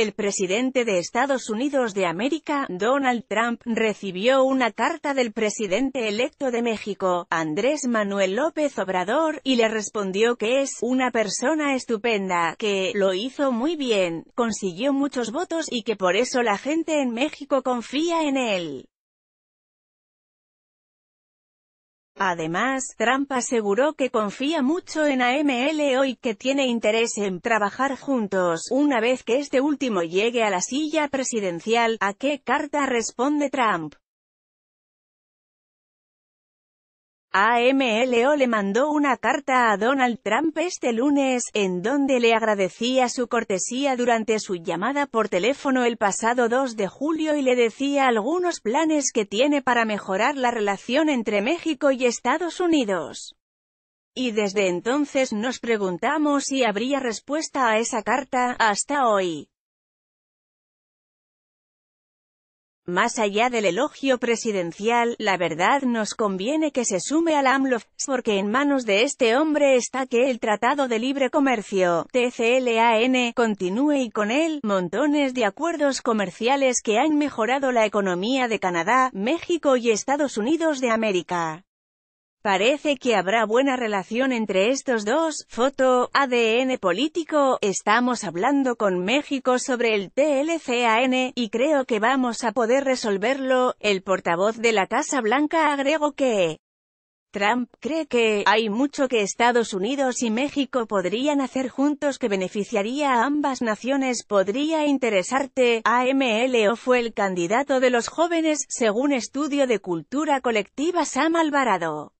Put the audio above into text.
El presidente de Estados Unidos de América, Donald Trump, recibió una carta del presidente electo de México, Andrés Manuel López Obrador, y le respondió que es una persona estupenda, que lo hizo muy bien, consiguió muchos votos y que por eso la gente en México confía en él. Además, Trump aseguró que confía mucho en AMLO y que tiene interés en trabajar juntos, una vez que este último llegue a la silla presidencial, ¿a qué carta responde Trump? AMLO le mandó una carta a Donald Trump este lunes, en donde le agradecía su cortesía durante su llamada por teléfono el pasado 2 de julio y le decía algunos planes que tiene para mejorar la relación entre México y Estados Unidos. Y desde entonces nos preguntamos si habría respuesta a esa carta, hasta hoy. Más allá del elogio presidencial, la verdad nos conviene que se sume al AMLO, porque en manos de este hombre está que el Tratado de Libre Comercio, TCLAN, continúe y con él, montones de acuerdos comerciales que han mejorado la economía de Canadá, México y Estados Unidos de América. Parece que habrá buena relación entre estos dos, foto, ADN político, estamos hablando con México sobre el TLCAN, y creo que vamos a poder resolverlo, el portavoz de la Casa Blanca agregó que Trump cree que hay mucho que Estados Unidos y México podrían hacer juntos que beneficiaría a ambas naciones. Podría interesarte, AMLO fue el candidato de los jóvenes, según estudio de cultura colectiva Sam Alvarado.